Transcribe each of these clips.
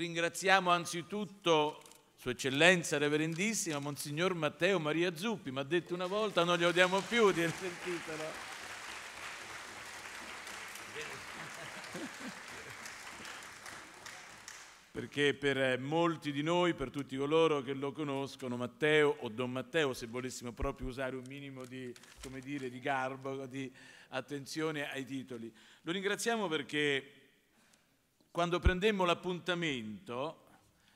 Ringraziamo anzitutto Sua Eccellenza Reverendissima Monsignor Matteo Maria Zuppi, mi ha detto una volta non glielo diamo più di essere titolo. perché per eh, molti di noi, per tutti coloro che lo conoscono, Matteo o Don Matteo, se volessimo proprio usare un minimo di, dire, di garbo, di attenzione ai titoli. Lo ringraziamo perché quando prendemmo l'appuntamento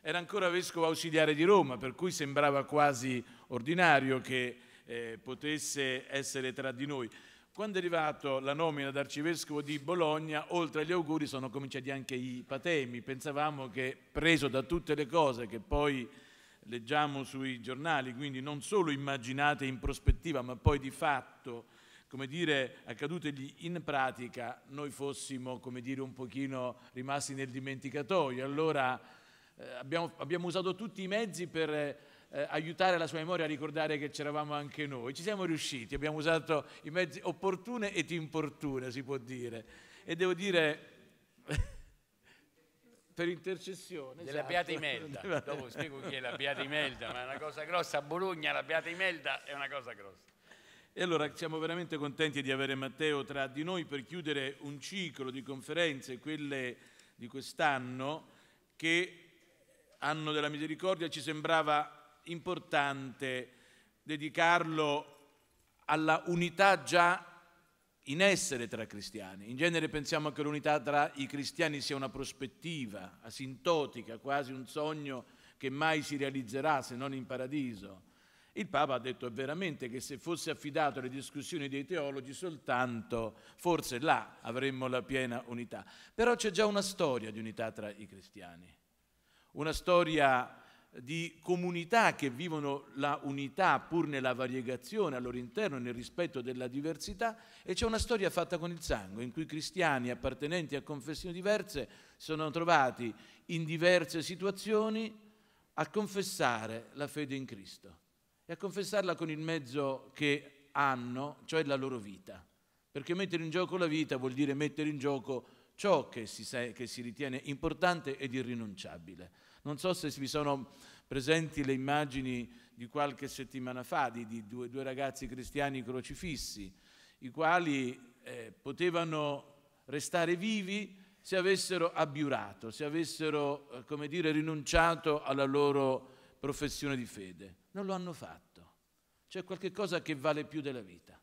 era ancora vescovo ausiliare di Roma, per cui sembrava quasi ordinario che eh, potesse essere tra di noi. Quando è arrivata la nomina d'arcivescovo di Bologna, oltre agli auguri sono cominciati anche i patemi. Pensavamo che, preso da tutte le cose che poi leggiamo sui giornali, quindi non solo immaginate in prospettiva, ma poi di fatto come dire, accadutegli in pratica, noi fossimo, come dire, un pochino rimasti nel dimenticatoio. Allora eh, abbiamo, abbiamo, usato tutti i mezzi per eh, aiutare la sua memoria a ricordare che c'eravamo anche noi. Ci siamo riusciti, abbiamo usato i mezzi opportune ed importune, si può dire. E devo dire... per intercessione della esatto. Beata Imelda. Dopo spiego chi è la Beata Imelda, ma è una cosa grossa. A Bologna la Beata Imelda è una cosa grossa. E allora siamo veramente contenti di avere Matteo tra di noi per chiudere un ciclo di conferenze, quelle di quest'anno, che anno della misericordia ci sembrava importante dedicarlo alla unità già in essere tra cristiani. In genere pensiamo che l'unità tra i cristiani sia una prospettiva asintotica, quasi un sogno che mai si realizzerà se non in paradiso. Il Papa ha detto veramente che se fosse affidato alle discussioni dei teologi soltanto, forse là avremmo la piena unità. Però c'è già una storia di unità tra i cristiani, una storia di comunità che vivono la unità pur nella variegazione al loro interno, nel rispetto della diversità, e c'è una storia fatta con il sangue, in cui cristiani appartenenti a confessioni diverse sono trovati in diverse situazioni a confessare la fede in Cristo e a confessarla con il mezzo che hanno, cioè la loro vita. Perché mettere in gioco la vita vuol dire mettere in gioco ciò che si, sa, che si ritiene importante ed irrinunciabile. Non so se vi sono presenti le immagini di qualche settimana fa di, di due, due, ragazzi cristiani crocifissi, i quali eh, potevano restare vivi se avessero abbiurato, se avessero, eh, come dire, rinunciato alla loro professione di fede. Non lo hanno fatto. C'è qualche cosa che vale più della vita.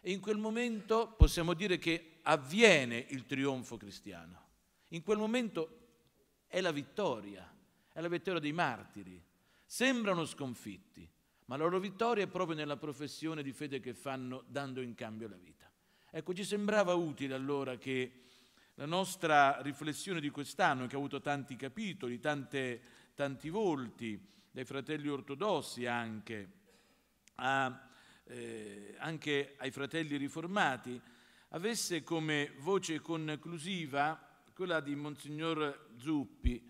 E in quel momento possiamo dire che avviene il trionfo cristiano. In quel momento è la vittoria, è la vittoria dei martiri. Sembrano sconfitti, ma la loro vittoria è proprio nella professione di fede che fanno dando in cambio la vita. Ecco, ci sembrava utile allora che la nostra riflessione di quest'anno, che ha avuto tanti capitoli, tante, tanti volti, dai fratelli ortodossi anche, a, eh, anche ai fratelli riformati, avesse come voce conclusiva quella di Monsignor Zuppi.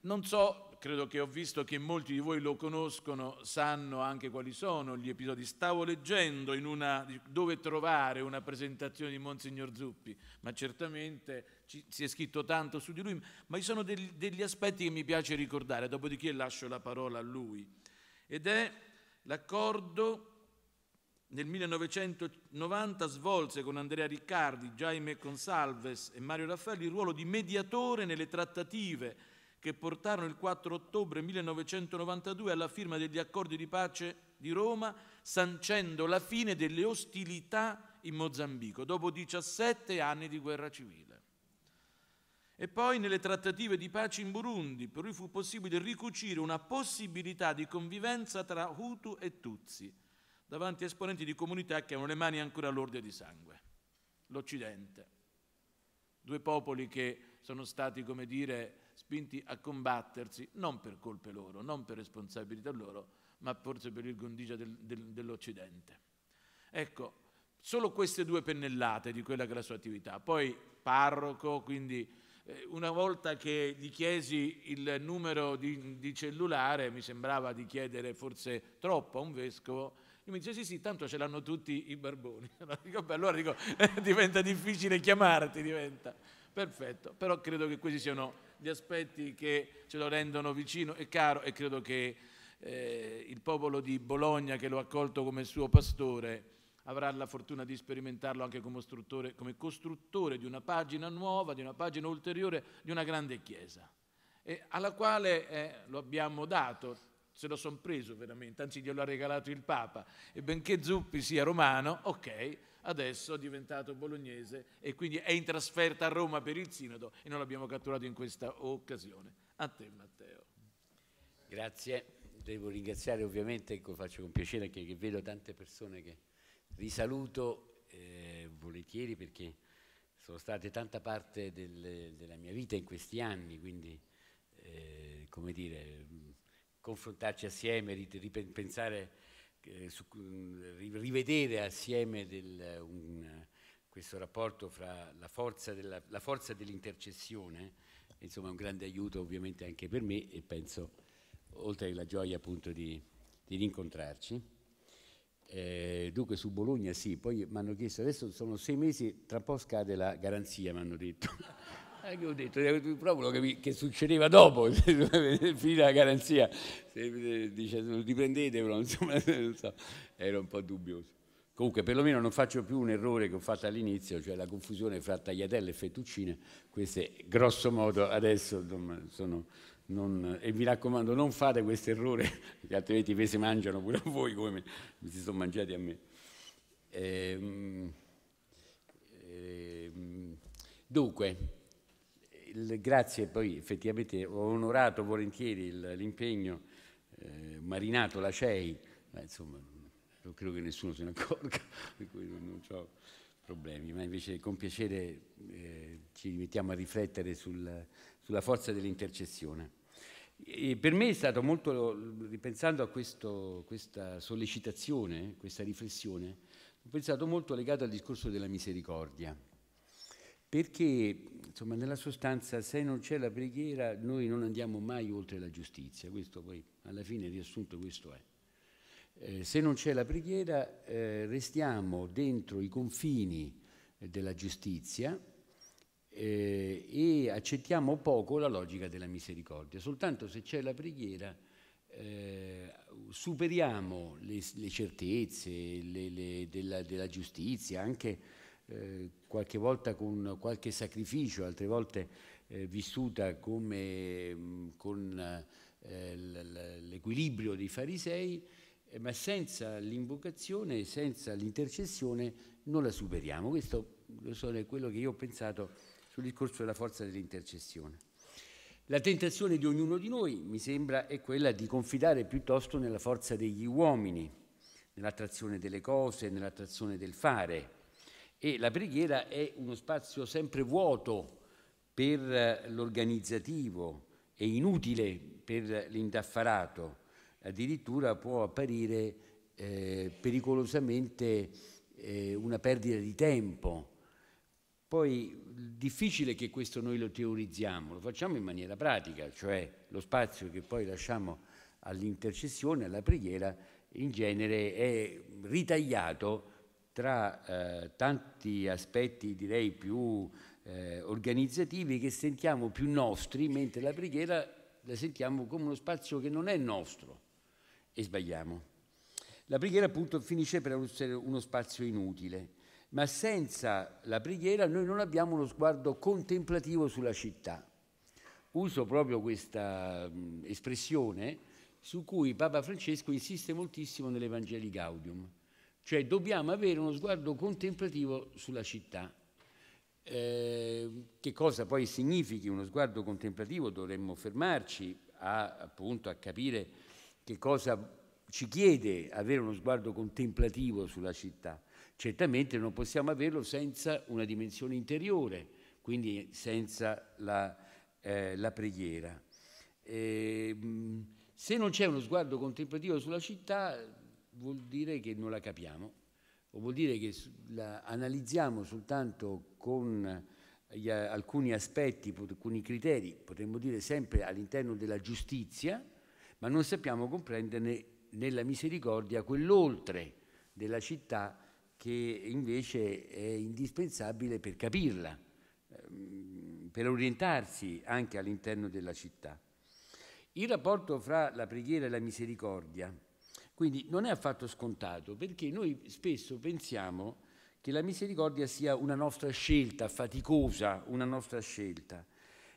Non so, credo che ho visto che molti di voi lo conoscono, sanno anche quali sono gli episodi. Stavo leggendo in una, dove trovare una presentazione di Monsignor Zuppi, ma certamente ci, si è scritto tanto su di lui, ma ci sono del, degli aspetti che mi piace ricordare, dopodiché lascio la parola a lui. Ed è l'accordo nel 1990 svolse con Andrea Riccardi, Jaime Consalves e Mario Raffaelli il ruolo di mediatore nelle trattative che portarono il 4 ottobre 1992 alla firma degli accordi di pace di Roma, sancendo la fine delle ostilità in Mozambico dopo 17 anni di guerra civile. E poi nelle trattative di pace in Burundi, per lui fu possibile ricucire una possibilità di convivenza tra Hutu e Tutsi, davanti a esponenti di comunità che avevano le mani ancora lorde di sangue. L'Occidente. Due popoli che sono stati, come dire, spinti a combattersi, non per colpe loro, non per responsabilità loro, ma forse per il gondigia del, del, dell'Occidente. Ecco, solo queste due pennellate di quella che è la sua attività. Poi parroco, quindi eh, una volta che gli chiesi il numero di, di, cellulare, mi sembrava di chiedere forse troppo a un vescovo, e mi dice sì sì, tanto ce l'hanno tutti i barboni. Allora dico, beh, allora dico, eh, diventa difficile chiamarti, diventa. Perfetto, però credo che questi siano gli aspetti che ce lo rendono vicino e caro e credo che eh, il popolo di Bologna che l'ho accolto come suo pastore avrà la fortuna di sperimentarlo anche come costruttore, come costruttore di una pagina nuova, di una pagina ulteriore, di una grande chiesa, alla quale eh, lo abbiamo dato, se lo sono preso veramente, anzi glielo ha regalato il Papa. E benché Zuppi sia romano, ok, adesso è diventato bolognese e quindi è in trasferta a Roma per il Sinodo e non l'abbiamo catturato in questa occasione. A te Matteo. Grazie, devo ringraziare ovviamente, faccio con piacere che, che vedo tante persone che risaluto eh, volentieri perché sono state tanta parte del, della mia vita in questi anni, quindi eh, come dire, confrontarci assieme, ripensare, eh, su, rivedere assieme del, un, questo rapporto fra la forza, dell'intercessione, insomma è un grande aiuto ovviamente anche per me e penso, oltre alla gioia appunto di, di rincontrarci. Eh, dunque su Bologna sì, poi mi hanno chiesto, adesso sono sei mesi, tra poco scade la garanzia, mi hanno detto. Anche ho detto, eh, proprio che, che succedeva dopo, finita la garanzia, se dicessero riprendetevelo, insomma, so, ero un po' dubbioso. Comunque perlomeno non faccio più un errore che ho fatto all'inizio, cioè la confusione fra tagliatelle e fettuccine, queste grosso modo adesso sono non, e mi raccomando, non fate questo errore, che altrimenti i pesi mangiano pure a voi come mi si sono mangiati a me. Ehm, ehm, dunque, il, grazie, poi effettivamente ho onorato volentieri l'impegno eh, marinato la CEI, ma insomma non credo che nessuno se ne accorga, per cui non, non ho problemi, ma invece con piacere eh, ci mettiamo a riflettere sul, sulla forza dell'intercessione. E per me è stato molto, ripensando a questo, questa sollecitazione, questa riflessione, ho pensato molto legato al discorso della misericordia, perché insomma, nella sostanza se non c'è la preghiera noi non andiamo mai oltre la giustizia, questo poi alla fine riassunto questo è. Eh, se non c'è la preghiera eh, restiamo dentro i confini eh, della giustizia eh, e accettiamo poco la logica della misericordia. Soltanto se c'è la preghiera eh, superiamo le, le certezze le, le, della, della, giustizia, anche eh, qualche volta con qualche sacrificio, altre volte eh, vissuta come mh, mm, con eh, l'equilibrio dei farisei, eh, ma senza l'invocazione, senza l'intercessione non la superiamo. Questo è quello che io ho pensato sul discorso della forza dell'intercessione. La tentazione di ognuno di noi, mi sembra, è quella di confidare piuttosto nella forza degli uomini, nell'attrazione delle cose, nell'attrazione del fare. E la preghiera è uno spazio sempre vuoto per l'organizzativo e inutile per l'indaffarato. Addirittura può apparire eh, pericolosamente eh, una perdita di tempo. Poi difficile che questo noi lo teorizziamo, lo facciamo in maniera pratica, cioè lo spazio che poi lasciamo all'intercessione, alla preghiera, in genere è ritagliato tra eh, tanti aspetti direi più eh, organizzativi che sentiamo più nostri, mentre la preghiera la sentiamo come uno spazio che non è nostro e sbagliamo. La preghiera appunto finisce per essere uno spazio inutile ma senza la preghiera noi non abbiamo uno sguardo contemplativo sulla città. Uso proprio questa espressione su cui Papa Francesco insiste moltissimo nell'Evangeli Gaudium, cioè dobbiamo avere uno sguardo contemplativo sulla città. Eh, che cosa poi significhi uno sguardo contemplativo? Dovremmo fermarci a, appunto, a capire che cosa ci chiede avere uno sguardo contemplativo sulla città. Certamente non possiamo averlo senza una dimensione interiore, quindi senza la, eh, la preghiera. E, ehm, se non c'è uno sguardo contemplativo sulla città, vuol dire che non la capiamo, o vuol dire che la analizziamo soltanto con gli, alcuni aspetti, alcuni criteri, potremmo dire sempre all'interno della giustizia, ma non sappiamo comprenderne nella misericordia quell'oltre della città che invece è indispensabile per capirla, ehm, per orientarsi anche all'interno della città. Il rapporto fra la preghiera e la misericordia, quindi, non è affatto scontato, perché noi spesso pensiamo che la misericordia sia una nostra scelta faticosa, una nostra scelta,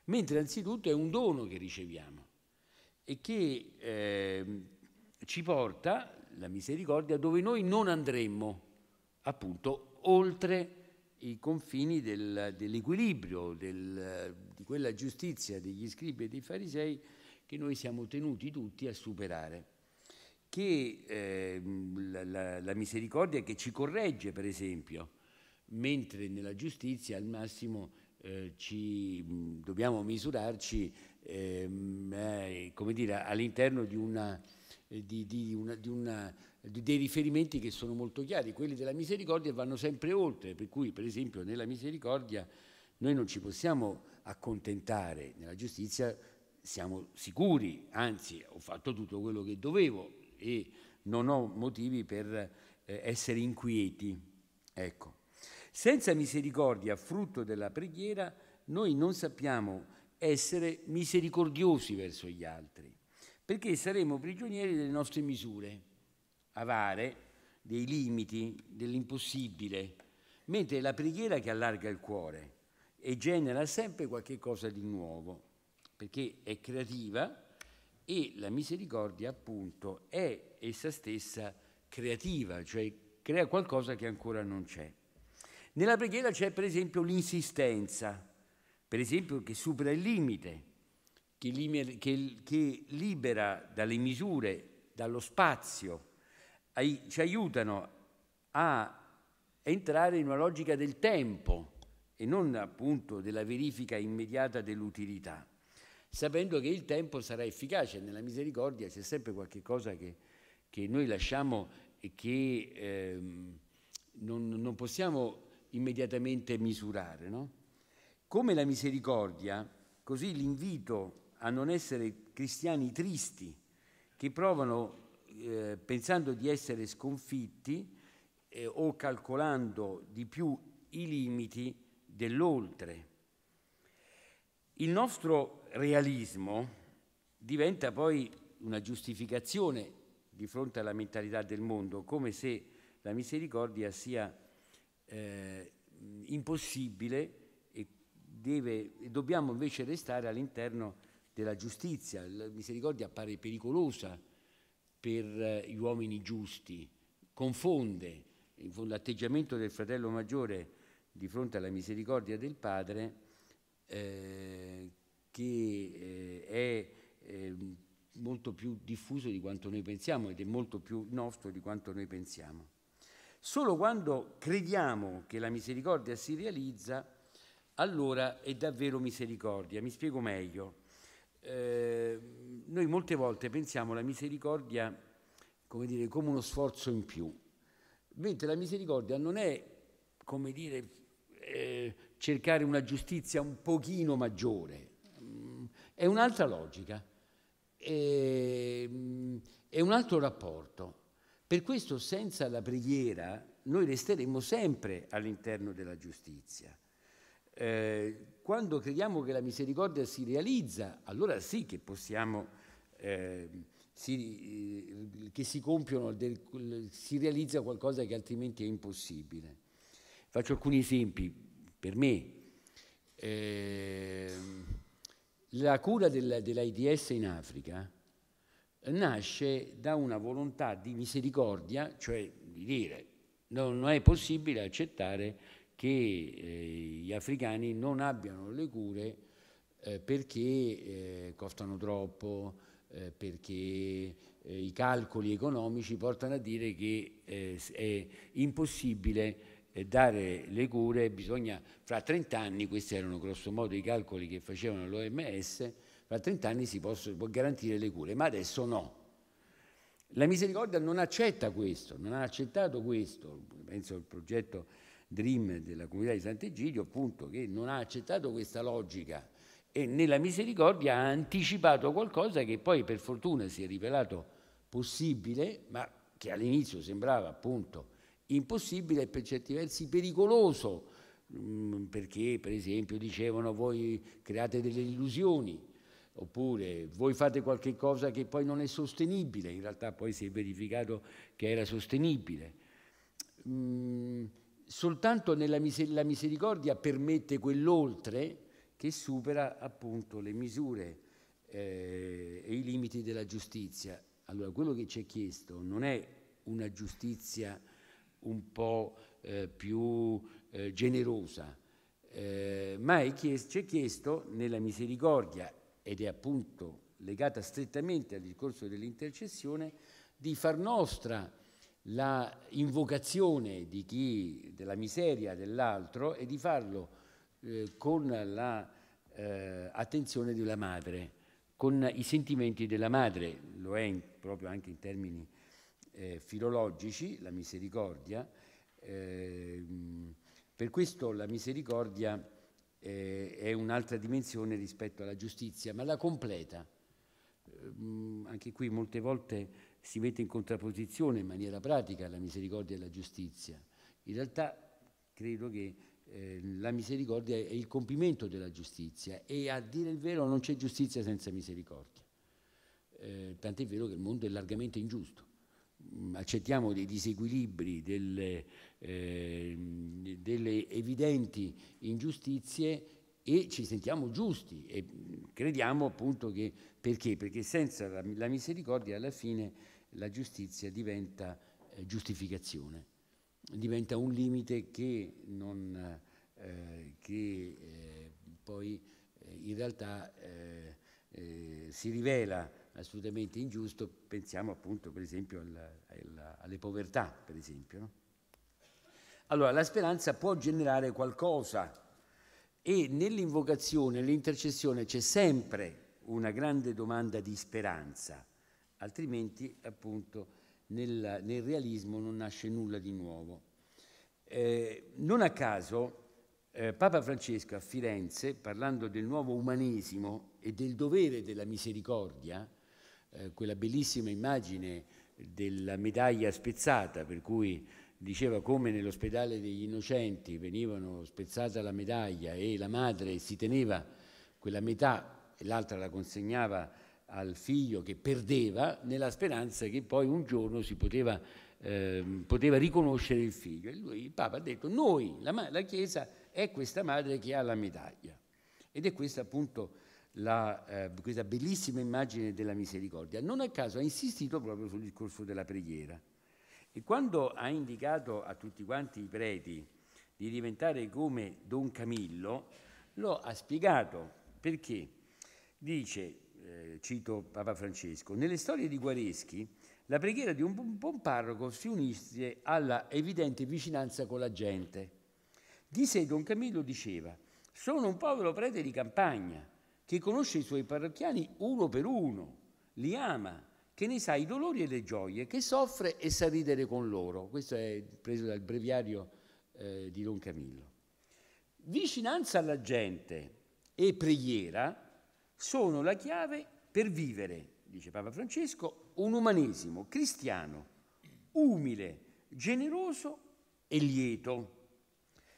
mentre anzitutto è un dono che riceviamo e che eh, ci porta la misericordia dove noi non andremmo appunto oltre i confini del, dell'equilibrio, del, di quella giustizia degli scribi e dei farisei che noi siamo tenuti tutti a superare. Che eh, la, la, la misericordia che ci corregge, per esempio, mentre nella giustizia al massimo eh, ci, dobbiamo misurarci ehm, eh, come dire, all'interno di una, di, di una, di una dei riferimenti che sono molto chiari, quelli della misericordia vanno sempre oltre, per cui per esempio nella misericordia noi non ci possiamo accontentare, nella giustizia siamo sicuri, anzi ho fatto tutto quello che dovevo e non ho motivi per eh, essere inquieti. Ecco. Senza misericordia, frutto della preghiera, noi non sappiamo essere misericordiosi verso gli altri, perché saremo prigionieri delle nostre misure avare dei limiti, dell'impossibile, mentre è la preghiera che allarga il cuore e genera sempre qualche cosa di nuovo, perché è creativa e la misericordia appunto è essa stessa creativa, cioè crea qualcosa che ancora non c'è. Nella preghiera c'è per esempio l'insistenza, per esempio che supera il limite, che, libera dalle misure, dallo spazio, ci aiutano a entrare in una logica del tempo e non appunto della verifica immediata dell'utilità, sapendo che il tempo sarà efficace. Nella misericordia c'è sempre qualche cosa che, che noi lasciamo e che ehm, non, non, possiamo immediatamente misurare. No? Come la misericordia, così l'invito a non essere cristiani tristi, che provano eh, pensando di essere sconfitti eh, o calcolando di più i limiti dell'oltre. Il nostro realismo diventa poi una giustificazione di fronte alla mentalità del mondo, come se la misericordia sia eh, impossibile e deve, dobbiamo invece restare all'interno della giustizia. La misericordia appare pericolosa per eh, gli uomini giusti, confonde l'atteggiamento del fratello maggiore di fronte alla misericordia del padre eh, che eh, è eh, molto più diffuso di quanto noi pensiamo ed è molto più nostro di quanto noi pensiamo. Solo quando crediamo che la misericordia si realizza, allora è davvero misericordia. Mi spiego meglio. Eh, noi molte volte pensiamo alla misericordia come, dire, come uno sforzo in più, mentre la misericordia non è, come dire, eh, cercare una giustizia un pochino maggiore, mm, è un'altra logica, è, mm, è un altro rapporto. Per questo senza la preghiera noi resteremo sempre all'interno della giustizia. Eh, quando crediamo che la misericordia si realizza, allora sì che possiamo, ehm, eh, si, che si compiono, del, si realizza qualcosa che altrimenti è impossibile. Faccio alcuni esempi. Per me, eh, la cura del, dell'AIDS in Africa nasce da una volontà di misericordia, cioè di dire non, non è possibile accettare che eh, gli africani non abbiano le cure eh, perché eh, costano troppo, eh, perché eh, i calcoli economici portano a dire che è impossibile dare le cure, bisogna, fra 30 anni, questi erano grosso modo i calcoli che facevano l'OMS, fra 30 anni si possono, può garantire le cure, ma adesso no. La misericordia non accetta questo, non ha accettato questo, penso al progetto Dream della comunità di Sant'Egidio, appunto, che non ha accettato questa logica e nella misericordia ha anticipato qualcosa che poi per fortuna si è rivelato possibile, ma che all'inizio sembrava appunto impossibile e per certi versi pericoloso, mm, perché per esempio dicevano voi create delle illusioni, oppure voi fate qualche cosa che poi non è sostenibile, in realtà poi si è verificato che era sostenibile. Mm, soltanto miser la misericordia permette quell'oltre che supera appunto le misure eh, e i limiti della giustizia. Allora, quello che ci è chiesto non è una giustizia un po' eh, più eh, generosa, eh, ma chies ci è chiesto nella misericordia, ed è appunto legata strettamente al discorso dell'intercessione, di far nostra la invocazione di chi, della miseria dell'altro e di farlo eh, con l'attenzione la, eh, della madre, con i sentimenti della madre, lo è in, proprio anche in termini eh, filologici, la misericordia. Ehm, per questo la misericordia eh, è un'altra dimensione rispetto alla giustizia, ma la completa. Ehm, anche qui molte volte si mette in contrapposizione in maniera pratica la misericordia e la giustizia. In realtà credo che eh, la misericordia è il compimento della giustizia e a dire il vero non c'è giustizia senza misericordia. Eh, tant'è vero che il mondo è largamente ingiusto. Mm, accettiamo dei disequilibri, delle, eh, delle evidenti ingiustizie e ci sentiamo giusti e mm, crediamo appunto che perché? Perché senza la, la misericordia alla fine la giustizia diventa eh, giustificazione, diventa un limite che, non, eh, che eh, poi eh, in realtà eh, eh, si rivela assolutamente ingiusto, pensiamo appunto per esempio alla, alla, alle povertà, per esempio. No? Allora, la speranza può generare qualcosa e nell'invocazione, nell'intercessione c'è sempre una grande domanda di speranza altrimenti appunto nel, nel realismo non nasce nulla di nuovo. Eh, non a caso eh, Papa Francesco a Firenze, parlando del nuovo umanesimo e del dovere della misericordia, eh, quella bellissima immagine della medaglia spezzata, per cui diceva come nell'ospedale degli innocenti venivano spezzata la medaglia e la madre si teneva quella metà e l'altra la consegnava a al figlio che perdeva nella speranza che poi un giorno si poteva, eh, poteva riconoscere il figlio. E lui, il Papa ha detto, noi, la, la, Chiesa è questa madre che ha la medaglia. Ed è questa appunto la, eh, questa bellissima immagine della misericordia. Non a caso ha insistito proprio sul discorso della preghiera. E quando ha indicato a tutti quanti i preti di diventare come Don Camillo, lo ha spiegato perché dice eh, cito Papa Francesco, nelle storie di Guareschi la preghiera di un buon parroco si unisce alla evidente vicinanza con la gente. Di sé Don Camillo diceva, sono un povero prete di campagna che conosce i suoi parrocchiani uno per uno, li ama, che ne sa i dolori e le gioie, che soffre e sa ridere con loro. Questo è preso dal breviario eh, di Don Camillo. Vicinanza alla gente e preghiera sono la chiave per vivere, dice Papa Francesco, un umanesimo cristiano, umile, generoso e lieto.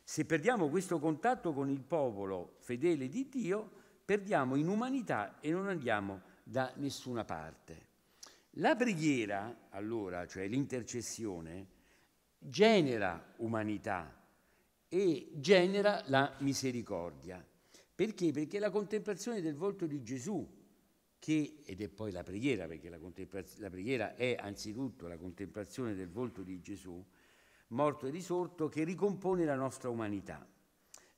Se perdiamo questo contatto con il popolo fedele di Dio, perdiamo in umanità e non andiamo da nessuna parte. La preghiera, allora, cioè l'intercessione, genera umanità e genera la misericordia. Perché? Perché la contemplazione del volto di Gesù, che, ed è poi la preghiera, perché la, la preghiera è anzitutto la contemplazione del volto di Gesù, morto e risorto, che ricompone la nostra umanità.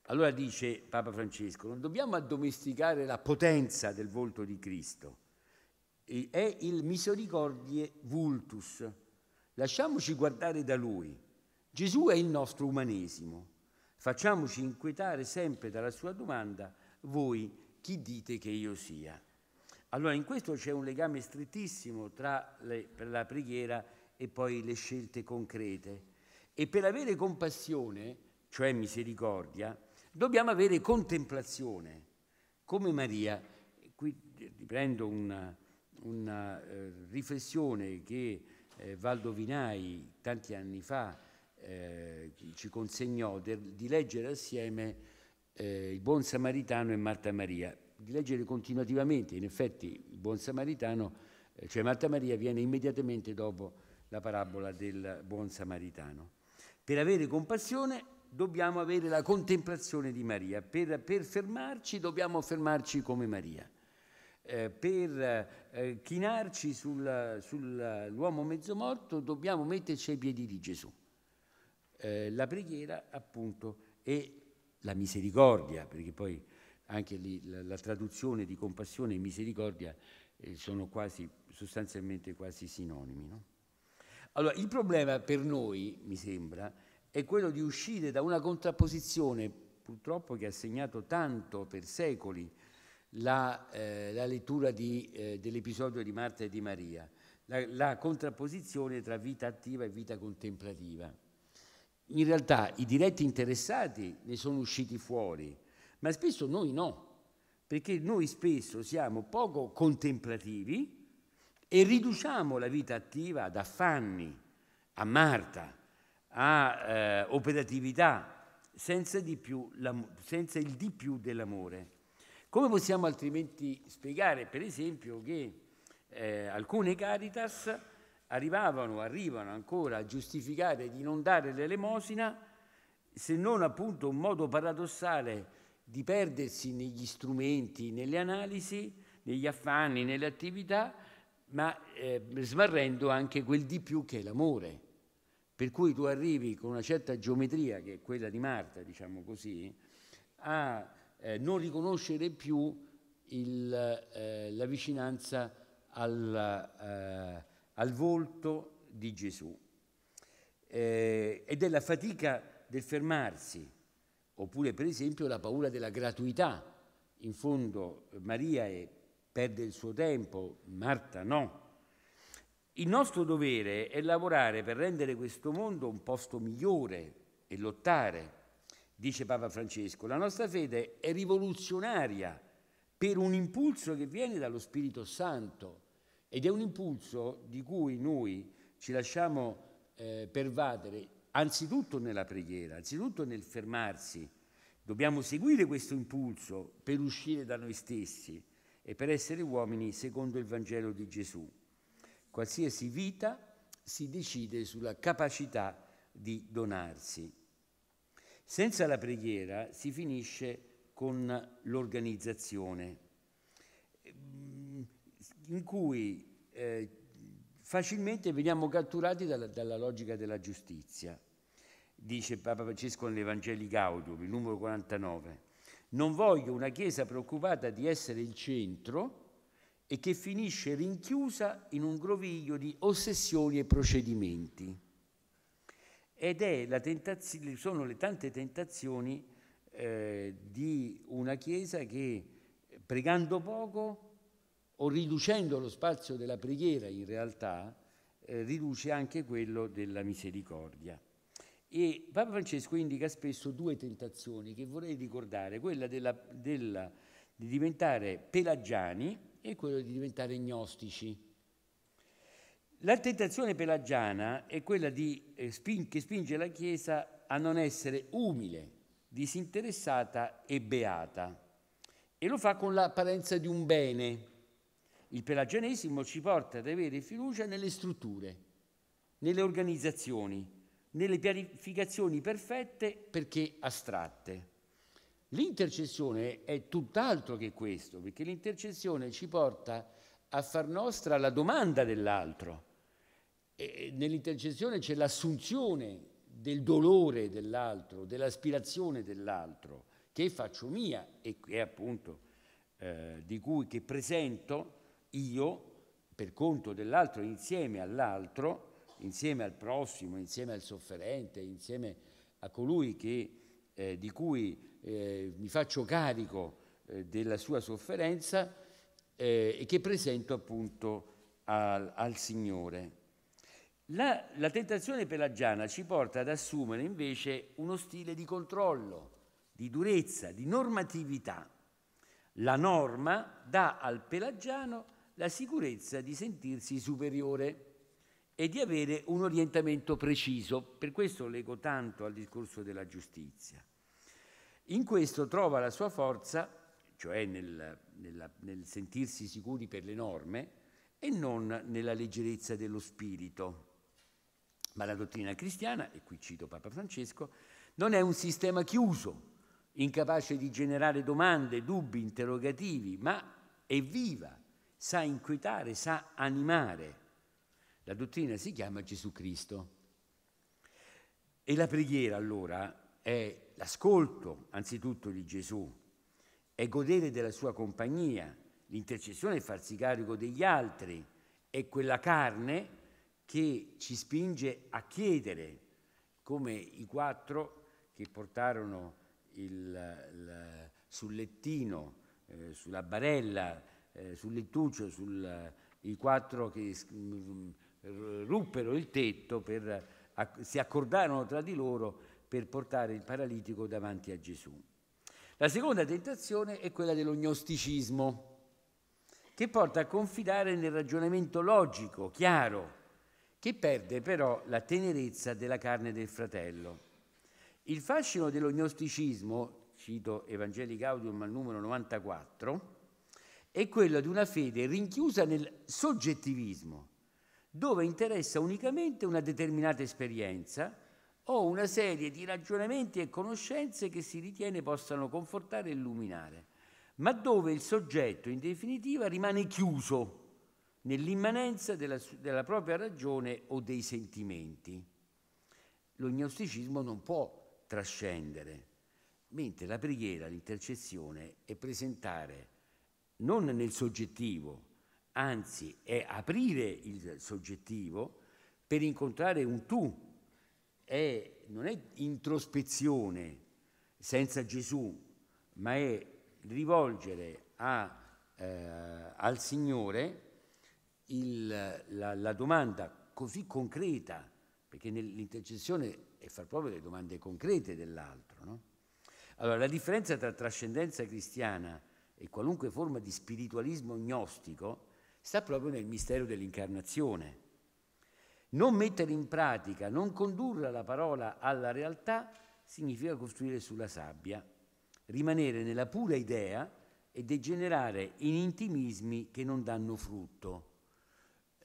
Allora dice Papa Francesco, non dobbiamo addomesticare la potenza del volto di Cristo, è il misericordie vultus. Lasciamoci guardare da lui. Gesù è il nostro umanesimo, Facciamoci inquietare sempre dalla sua domanda, voi chi dite che io sia? Allora in questo c'è un legame strettissimo tra le, la preghiera e poi le scelte concrete. E per avere compassione, cioè misericordia, dobbiamo avere contemplazione, come Maria. Qui riprendo eh, una, una eh, riflessione che eh, Valdovinai tanti anni fa eh, ci consegnò de, di leggere assieme eh, Il Buon Samaritano e Marta Maria, di leggere continuativamente, in effetti il Buon Samaritano, eh, cioè Marta Maria viene immediatamente dopo la parabola del Buon Samaritano. Per avere compassione dobbiamo avere la contemplazione di Maria, per, per fermarci dobbiamo fermarci come Maria. Eh, per eh, chinarci sul, sull'uomo eh, mezzo morto dobbiamo metterci ai piedi di Gesù eh, la preghiera appunto e la misericordia, perché poi anche lì la, la traduzione di compassione e misericordia eh, sono quasi, sostanzialmente quasi sinonimi. No? Allora, il problema per noi, mi sembra, è quello di uscire da una contrapposizione, purtroppo che ha segnato tanto per secoli la, eh, la lettura di, eh, dell'episodio di Marta e di Maria, la, la contrapposizione tra vita attiva e vita contemplativa in realtà i diretti interessati ne sono usciti fuori, ma spesso noi no, perché noi spesso siamo poco contemplativi e riduciamo la vita attiva ad affanni, a Marta, a eh, operatività, senza, di più, senza il di più dell'amore. Come possiamo altrimenti spiegare, per esempio, che eh, alcune caritas arrivavano, arrivano ancora a giustificare di non dare l'elemosina, se non appunto un modo paradossale di perdersi negli strumenti, nelle analisi, negli affanni, nelle attività, ma eh, smarrendo anche quel di più che è l'amore. Per cui tu arrivi con una certa geometria, che è quella di Marta, diciamo così, a eh, non riconoscere più il, eh, la vicinanza alla eh, al volto di Gesù eh, ed è la fatica del fermarsi, oppure per esempio la paura della gratuità. In fondo Maria è, perde il suo tempo, Marta no. Il nostro dovere è lavorare per rendere questo mondo un posto migliore e lottare, dice Papa Francesco. La nostra fede è rivoluzionaria per un impulso che viene dallo Spirito Santo ed è un impulso di cui noi ci lasciamo eh, pervadere anzitutto nella preghiera, anzitutto nel fermarsi. Dobbiamo seguire questo impulso per uscire da noi stessi e per essere uomini secondo il Vangelo di Gesù. Qualsiasi vita si decide sulla capacità di donarsi. Senza la preghiera si finisce con l'organizzazione in cui eh, facilmente veniamo catturati dalla, dalla logica della giustizia. Dice Papa Francesco nell'Evangeli Gaudium, il numero 49, non voglio una Chiesa preoccupata di essere il centro e che finisce rinchiusa in un groviglio di ossessioni e procedimenti. Ed è la sono le tante tentazioni eh, di una Chiesa che pregando poco o riducendo lo spazio della preghiera in realtà, eh, riduce anche quello della misericordia. E Papa Francesco indica spesso due tentazioni che vorrei ricordare, quella della, della, di diventare pelagiani e quella di diventare gnostici. La tentazione pelagiana è quella di, eh, spin, che spinge la Chiesa a non essere umile, disinteressata e beata, e lo fa con l'apparenza di un bene il pelagianesimo ci porta ad avere fiducia nelle strutture, nelle organizzazioni, nelle pianificazioni perfette perché astratte. L'intercessione è tutt'altro che questo, perché l'intercessione ci porta a far nostra la domanda dell'altro. nell'intercessione c'è l'assunzione del dolore dell'altro, dell'aspirazione dell'altro, che faccio mia e, e appunto eh, di cui che presento io, per conto dell'altro, insieme all'altro, insieme al prossimo, insieme al sofferente, insieme a colui che, eh, di cui eh, mi faccio carico eh, della sua sofferenza eh, e che presento appunto al, al Signore. La, la tentazione pelagiana ci porta ad assumere invece uno stile di controllo, di durezza, di normatività. La norma dà al pelagiano la sicurezza di sentirsi superiore e di avere un orientamento preciso. Per questo leggo tanto al discorso della giustizia. In questo trova la sua forza, cioè nel, nella, nel sentirsi sicuri per le norme e non nella leggerezza dello spirito. Ma la dottrina cristiana, e qui cito Papa Francesco, non è un sistema chiuso, incapace di generare domande, dubbi, interrogativi, ma è viva, sa inquietare, sa animare. La dottrina si chiama Gesù Cristo. E la preghiera allora è l'ascolto anzitutto di Gesù, è godere della sua compagnia, l'intercessione è farsi carico degli altri, è quella carne che ci spinge a chiedere, come i quattro che portarono il, il, sul lettino, eh, sulla barella, eh, sul lettuccio, eh, sui quattro che mm, ruppero il tetto, per, a, si accordarono tra di loro per portare il paralitico davanti a Gesù. La seconda tentazione è quella dello gnosticismo, che porta a confidare nel ragionamento logico, chiaro, che perde però la tenerezza della carne del fratello. Il fascino dello gnosticismo, cito Evangelii Gaudium al numero 94, è quella di una fede rinchiusa nel soggettivismo, dove interessa unicamente una determinata esperienza o una serie di ragionamenti e conoscenze che si ritiene possano confortare e illuminare, ma dove il soggetto in definitiva rimane chiuso nell'immanenza della, della propria ragione o dei sentimenti. Lo gnosticismo non può trascendere, mentre la preghiera, l'intercessione è presentare non nel soggettivo, anzi è aprire il soggettivo per incontrare un tu, è, non è introspezione senza Gesù, ma è rivolgere a, eh, al Signore il, la, la, domanda così concreta, perché nell'intercessione è far proprio le domande concrete dell'altro. No? Allora, la differenza tra trascendenza cristiana e e qualunque forma di spiritualismo gnostico sta proprio nel mistero dell'incarnazione. Non mettere in pratica, non condurre la parola alla realtà, significa costruire sulla sabbia, rimanere nella pura idea e degenerare in intimismi che non danno frutto.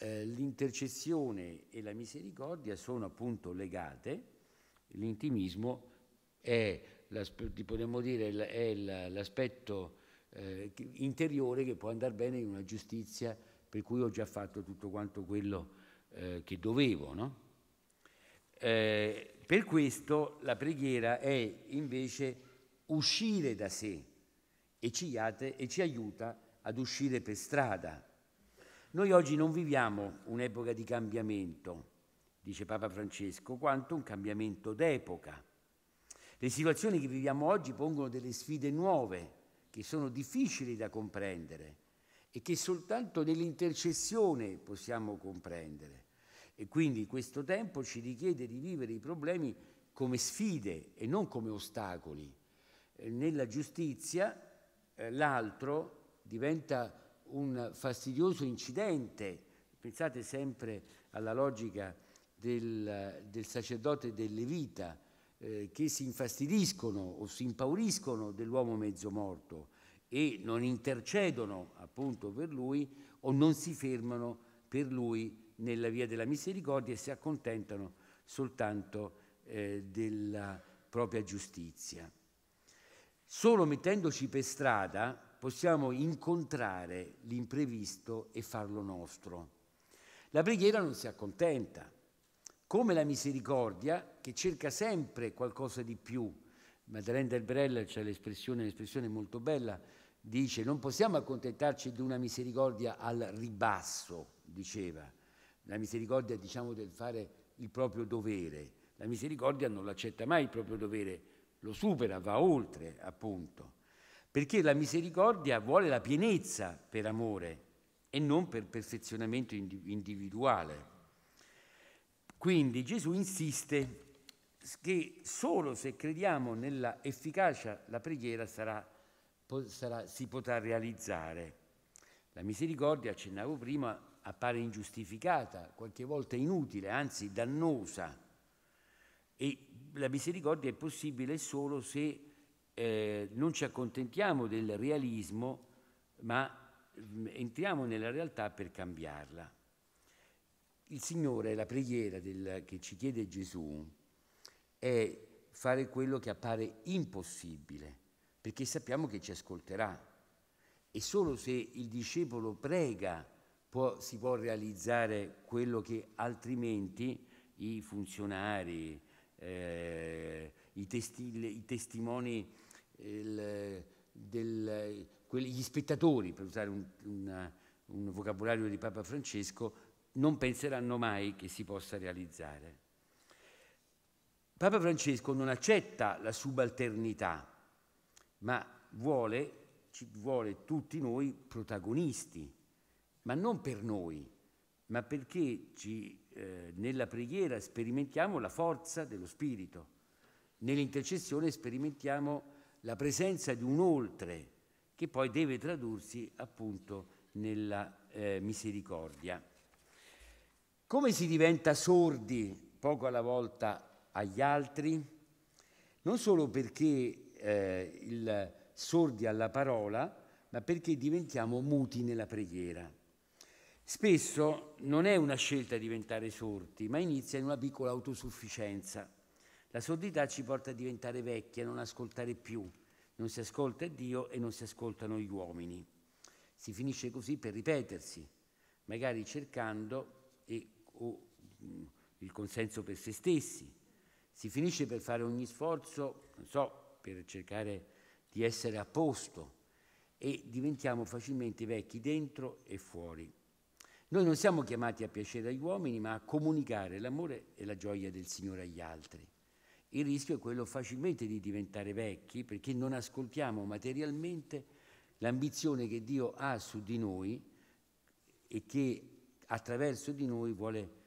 Eh, l'intercessione e la misericordia sono appunto legate, l'intimismo è, la, dire, è l'aspetto eh, interiore che può andare bene in una giustizia per cui ho già fatto tutto quanto quello eh, che dovevo. No? Eh, per questo la preghiera è invece uscire da sé e ci, e ci aiuta ad uscire per strada. Noi oggi non viviamo un'epoca di cambiamento, dice Papa Francesco, quanto un cambiamento d'epoca. Le situazioni che viviamo oggi pongono delle sfide nuove che sono difficili da comprendere e che soltanto nell'intercessione possiamo comprendere. E quindi questo tempo ci richiede di vivere i problemi come sfide e non come ostacoli. Eh, nella giustizia eh, l'altro diventa un fastidioso incidente. Pensate sempre alla logica del, del sacerdote delle vita eh, che si infastidiscono o si impauriscono dell'uomo mezzo morto e non intercedono appunto per lui o non si fermano per lui nella via della misericordia e si accontentano soltanto eh, della propria giustizia. Solo mettendoci per strada possiamo incontrare l'imprevisto e farlo nostro. La preghiera non si accontenta, come la misericordia che cerca sempre qualcosa di più. Madeleine del Brel, c'è cioè l'espressione, l'espressione molto bella, dice non possiamo accontentarci di una misericordia al ribasso, diceva, la misericordia diciamo del fare il proprio dovere, la misericordia non l'accetta mai il proprio dovere, lo supera, va oltre appunto, perché la misericordia vuole la pienezza per amore e non per perfezionamento individuale. Quindi Gesù insiste che solo se crediamo nella efficacia la preghiera sarà, sarà, si potrà realizzare. La misericordia, accennavo prima, appare ingiustificata, qualche volta inutile, anzi dannosa. E la misericordia è possibile solo se eh, non ci accontentiamo del realismo, ma mm, entriamo nella realtà per cambiarla. Il Signore, la preghiera del, che ci chiede Gesù è fare quello che appare impossibile, perché sappiamo che ci ascolterà. E solo se il discepolo prega può, si può realizzare quello che altrimenti i funzionari, eh, i, testi, i, testimoni, il, del, quelli, gli spettatori, per usare un, una, un vocabolario di Papa Francesco, non penseranno mai che si possa realizzare. Papa Francesco non accetta la subalternità, ma vuole, ci vuole tutti noi protagonisti, ma non per noi, ma perché ci, eh, nella preghiera sperimentiamo la forza dello Spirito, nell'intercessione sperimentiamo la presenza di un oltre che poi deve tradursi appunto nella eh, misericordia. Come si diventa sordi poco alla volta agli altri? Non solo perché eh, il, sordi alla parola, ma perché diventiamo muti nella preghiera. Spesso non è una scelta diventare sordi, ma inizia in una piccola autosufficienza. La sordità ci porta a diventare vecchi, a non ascoltare più. Non si ascolta Dio e non si ascoltano gli uomini. Si finisce così per ripetersi, magari cercando e o mh, mm, il consenso per se stessi. Si finisce per fare ogni sforzo, non so, per cercare di essere a posto e diventiamo facilmente vecchi dentro e fuori. Noi non siamo chiamati a piacere agli uomini, ma a comunicare l'amore e la gioia del Signore agli altri. Il rischio è quello facilmente di diventare vecchi perché non ascoltiamo materialmente l'ambizione che Dio ha su di noi e che attraverso di noi vuole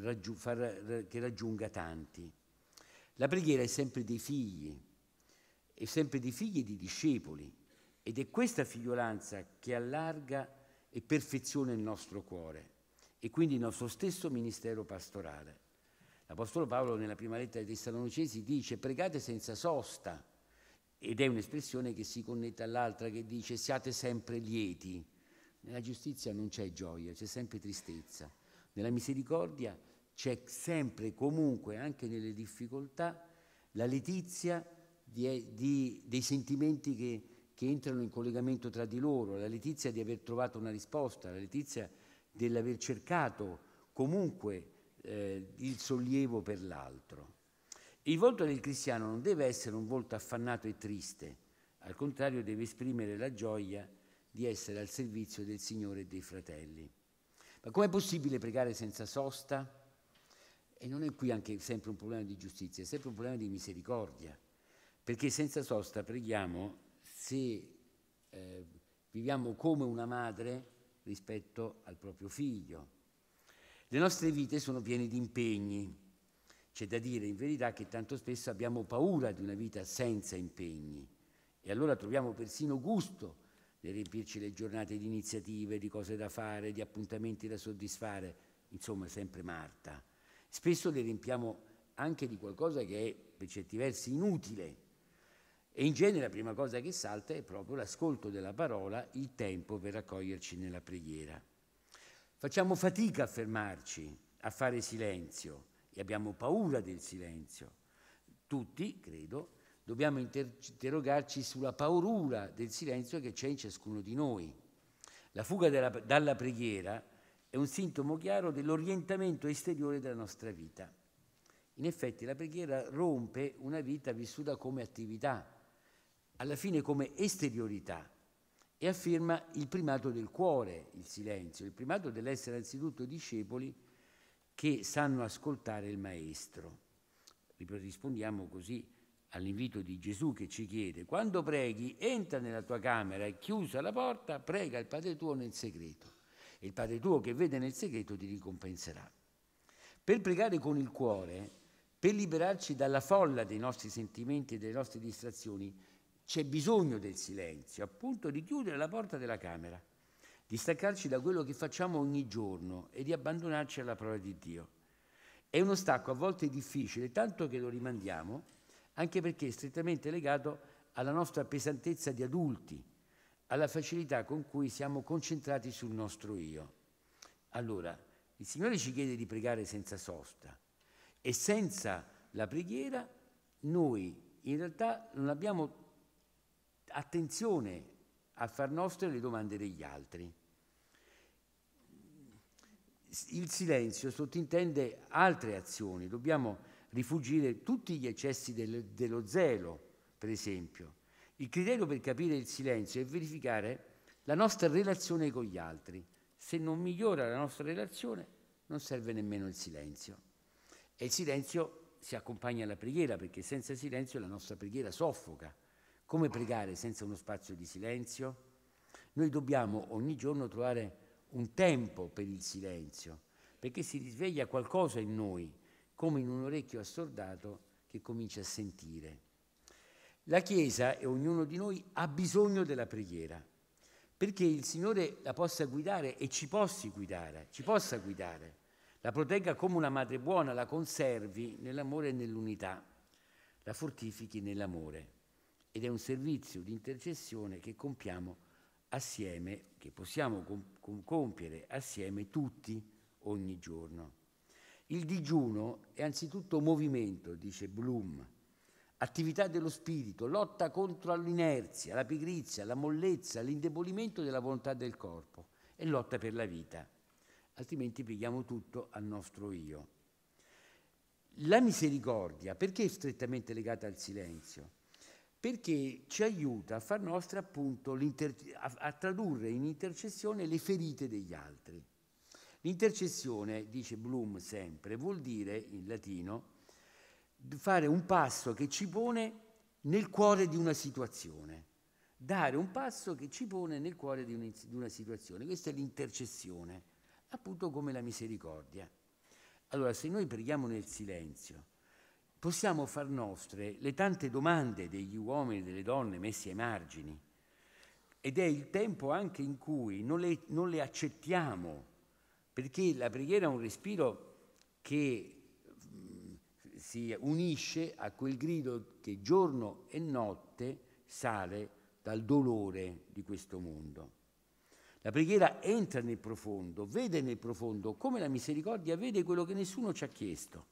raggiu far, che raggiunga tanti. La preghiera è sempre dei figli, è sempre dei figli e di discepoli ed è questa figliolanza che allarga e perfeziona il nostro cuore e quindi il nostro stesso ministero pastorale. L'Apostolo Paolo nella prima lettera dei Tessalonicesi dice pregate senza sosta ed è un'espressione che si connette all'altra che dice siate sempre lieti. Nella giustizia non c'è gioia, c'è sempre tristezza. Nella misericordia c'è sempre, comunque, anche nelle difficoltà, la letizia di, eh, di, dei sentimenti che, che entrano in collegamento tra di loro, la letizia di aver trovato una risposta, la letizia dell'aver cercato comunque eh, il sollievo per l'altro. Il volto del cristiano non deve essere un volto affannato e triste, al contrario deve esprimere la gioia di essere al servizio del Signore e dei fratelli. Ma com'è possibile pregare senza sosta? E non è qui anche sempre un problema di giustizia, è sempre un problema di misericordia, perché senza sosta preghiamo se eh, viviamo come una madre rispetto al proprio figlio. Le nostre vite sono piene di impegni, c'è da dire in verità che tanto spesso abbiamo paura di una vita senza impegni e allora troviamo persino gusto di riempirci le giornate di iniziative, di cose da fare, di appuntamenti da soddisfare, insomma sempre Marta. Spesso le riempiamo anche di qualcosa che è per certi versi inutile. E in genere la prima cosa che salta è proprio l'ascolto della parola, il tempo per accoglierci nella preghiera. Facciamo fatica a fermarci, a fare silenzio e abbiamo paura del silenzio. Tutti, credo, dobbiamo interrogarci sulla paura del silenzio che c'è in ciascuno di noi. La fuga della, dalla preghiera è un sintomo chiaro dell'orientamento esteriore della nostra vita. In effetti la preghiera rompe una vita vissuta come attività, alla fine come esteriorità, e afferma il primato del cuore, il silenzio, il primato dell'essere anzitutto discepoli che sanno ascoltare il Maestro. Rispondiamo così all'invito di Gesù che ci chiede, quando preghi entra nella tua camera e chiusa la porta, prega il Padre tuo nel segreto. E il Padre tuo che vede nel segreto ti ricompenserà. Per pregare con il cuore, per liberarci dalla folla dei nostri sentimenti e delle nostre distrazioni, c'è bisogno del silenzio, appunto di chiudere la porta della camera, di staccarci da quello che facciamo ogni giorno e di abbandonarci alla parola di Dio. È uno stacco a volte difficile, tanto che lo rimandiamo anche perché è strettamente legato alla nostra pesantezza di adulti, alla facilità con cui siamo concentrati sul nostro io. Allora, il Signore ci chiede di pregare senza sosta e senza la preghiera noi in realtà non abbiamo attenzione a far nostre le domande degli altri. Il silenzio sottintende altre azioni, dobbiamo rifuggire tutti gli eccessi del, dello zelo, per esempio. Il criterio per capire il silenzio è verificare la nostra relazione con gli altri. Se non migliora la nostra relazione, non serve nemmeno il silenzio. E il silenzio si accompagna alla preghiera, perché senza silenzio la nostra preghiera soffoca. Come pregare senza uno spazio di silenzio? Noi dobbiamo ogni giorno trovare un tempo per il silenzio, perché si risveglia qualcosa in noi come in un orecchio assordato che comincia a sentire. La Chiesa e ognuno di noi ha bisogno della preghiera, perché il Signore la possa guidare e ci possa guidare, ci possa guidare, la protegga come una madre buona, la conservi nell'amore e nell'unità, la fortifichi nell'amore. Ed è un servizio di intercessione che compiamo assieme, che possiamo compiere assieme tutti ogni giorno. Il digiuno è anzitutto movimento, dice Bloom, attività dello spirito, lotta contro l'inerzia, la pigrizia, la mollezza, l'indebolimento della volontà del corpo e lotta per la vita, altrimenti pieghiamo tutto al nostro io. La misericordia, perché è strettamente legata al silenzio? Perché ci aiuta a far nostra appunto a, a tradurre in intercessione le ferite degli altri. L'intercessione, dice Bloom sempre, vuol dire in latino fare un passo che ci pone nel cuore di una situazione, dare un passo che ci pone nel cuore di, un, di una situazione. Questa è l'intercessione, appunto come la misericordia. Allora, se noi preghiamo nel silenzio, possiamo far nostre le tante domande degli uomini e delle donne messi ai margini ed è il tempo anche in cui non le, non le accettiamo perché la preghiera è un respiro che mm, si unisce a quel grido che giorno e notte sale dal dolore di questo mondo. La preghiera entra nel profondo, vede nel profondo come la misericordia vede quello che nessuno ci ha chiesto,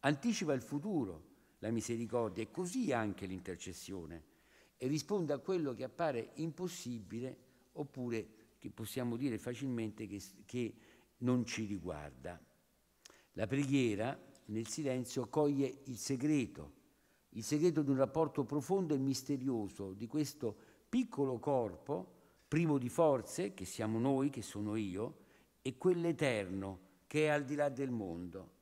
anticipa il futuro, la misericordia e così anche l'intercessione e risponde a quello che appare impossibile oppure che possiamo dire facilmente che, che non ci riguarda. La preghiera nel silenzio coglie il segreto, il segreto di un rapporto profondo e misterioso di questo piccolo corpo, privo di forze, che siamo noi, che sono io, e quell'eterno, che è al di là del mondo.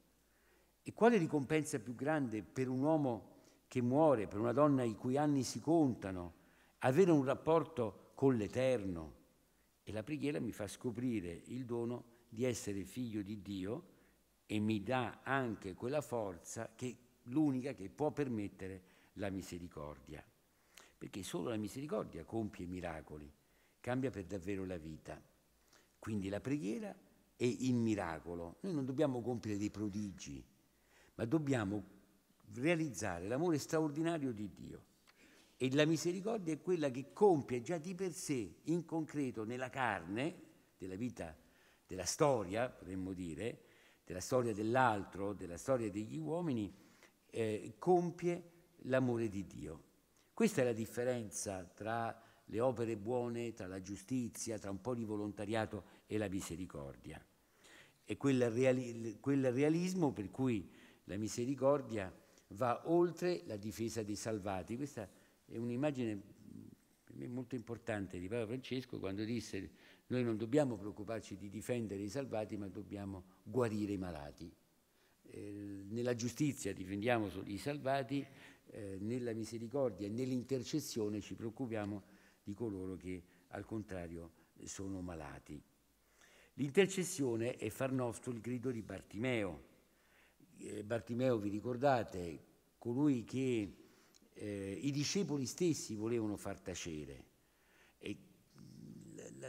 E quale ricompensa più grande per un uomo che muore, per una donna i cui anni si contano, avere un rapporto con l'Eterno. E la preghiera mi fa scoprire il dono di essere figlio di Dio e mi dà anche quella forza che l'unica che può permettere la misericordia. Perché solo la misericordia compie miracoli, cambia per davvero la vita. Quindi la preghiera è il miracolo. Noi non dobbiamo compiere dei prodigi, ma dobbiamo realizzare l'amore straordinario di Dio. E la misericordia è quella che compie già di per sé, in concreto, nella carne della vita della storia, potremmo dire, della storia dell'altro, della storia degli uomini, eh, compie l'amore di Dio. Questa è la differenza tra le opere buone, tra la giustizia, tra un po' di volontariato e la misericordia. È quel, reali- quel realismo per cui la misericordia va oltre la difesa dei salvati. Questa è un'immagine mm, per me molto importante di Papa Francesco quando disse noi non dobbiamo preoccuparci di difendere i salvati, ma dobbiamo guarire i malati. Eh, nella giustizia difendiamo i salvati, eh, nella misericordia e nell'intercessione ci preoccupiamo di coloro che al contrario sono malati. L'intercessione è far nostro il grido di Bartimeo. Eh, Bartimeo, vi ricordate, colui che eh, i discepoli stessi volevano far tacere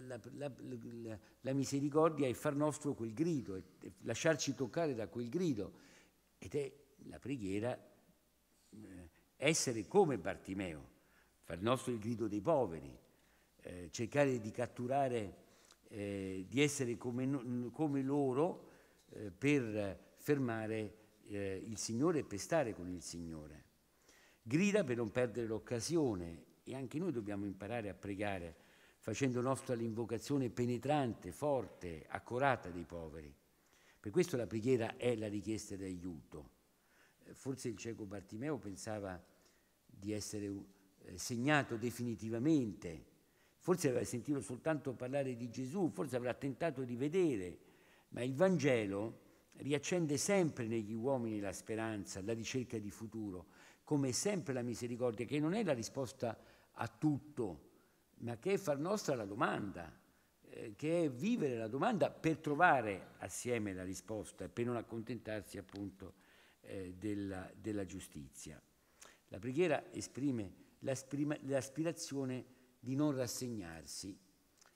la, la, la, misericordia è far nostro quel grido, è, è lasciarci toccare da quel grido. Ed è la preghiera eh, essere come Bartimeo, far nostro il grido dei poveri, eh, cercare di catturare, eh, di essere come, come loro eh, per fermare eh, il Signore e per stare con il Signore. Grida per non perdere l'occasione e anche noi dobbiamo imparare a pregare facendo nostra l'invocazione penetrante, forte, accorata dei poveri. Per questo la preghiera è la richiesta di aiuto. Eh, forse il cieco Bartimeo pensava di essere eh, segnato definitivamente, forse aveva sentito soltanto parlare di Gesù, forse avrà tentato di vedere, ma il Vangelo riaccende sempre negli uomini la speranza, la ricerca di futuro, come sempre la misericordia, che non è la risposta a tutto, ma che è far nostra la domanda, eh, che è vivere la domanda per trovare assieme la risposta e per non accontentarsi appunto eh, della, della, giustizia. La preghiera esprime l'aspirazione di non rassegnarsi,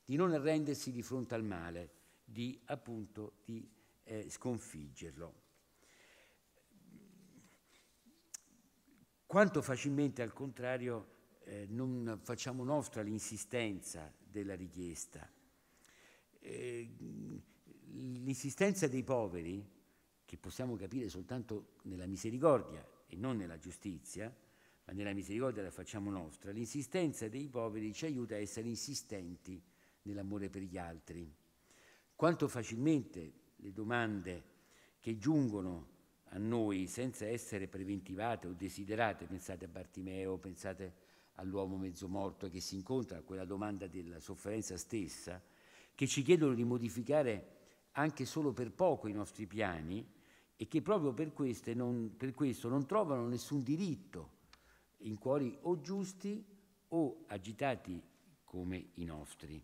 di non arrendersi di fronte al male, di appunto di eh, sconfiggerlo. Quanto facilmente al contrario eh, non facciamo nostra l'insistenza della richiesta. Eh, l'insistenza dei poveri, che possiamo capire soltanto nella misericordia e non nella giustizia, ma nella misericordia la facciamo nostra, l'insistenza dei poveri ci aiuta a essere insistenti nell'amore per gli altri. Quanto facilmente le domande che giungono a noi senza essere preventivate o desiderate, pensate a Bartimeo, pensate a all'uomo mezzo morto che si incontra a quella domanda della sofferenza stessa, che ci chiedono di modificare anche solo per poco i nostri piani e che proprio per, non, per questo non trovano nessun diritto in cuori o giusti o agitati come i nostri.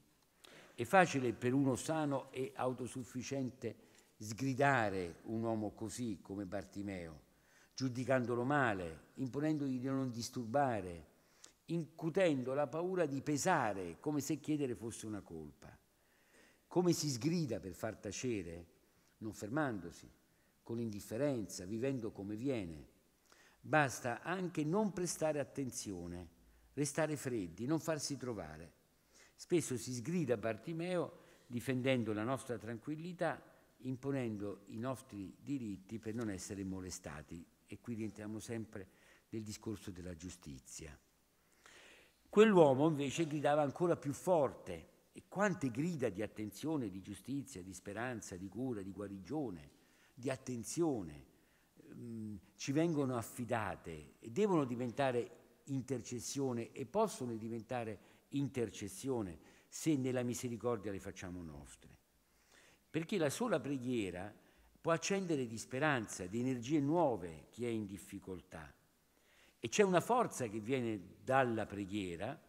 È facile per uno sano e autosufficiente sgridare un uomo così come Bartimeo, giudicandolo male, imponendogli di non disturbare, incutendo la paura di pesare, come se chiedere fosse una colpa. Come si sgrida per far tacere, non fermandosi, con indifferenza, vivendo come viene. Basta anche non prestare attenzione, restare freddi, non farsi trovare. Spesso si sgrida Bartimeo difendendo la nostra tranquillità, imponendo i nostri diritti per non essere molestati. E qui rientriamo sempre nel discorso della giustizia. Quell'uomo invece gridava ancora più forte e quante grida di attenzione, di giustizia, di speranza, di cura, di guarigione, di attenzione mh, mm, ci vengono affidate e devono diventare intercessione e possono diventare intercessione se nella misericordia le facciamo nostre. Perché la sola preghiera può accendere di speranza, di energie nuove chi è in difficoltà e c'è una forza che viene dalla preghiera